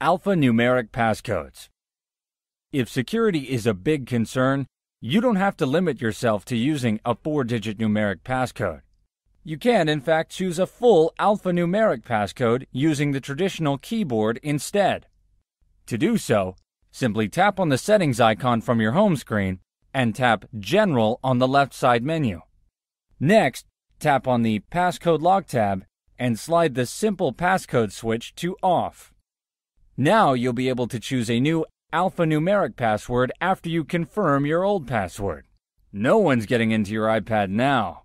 Alphanumeric passcodes. If security is a big concern, you don't have to limit yourself to using a four digit numeric passcode. You can, in fact, choose a full alphanumeric passcode using the traditional keyboard instead. To do so, simply tap on the settings icon from your home screen and tap General on the left side menu. Next, tap on the Passcode Log tab and slide the Simple Passcode switch to Off. Now you'll be able to choose a new alphanumeric password after you confirm your old password. No one's getting into your iPad now.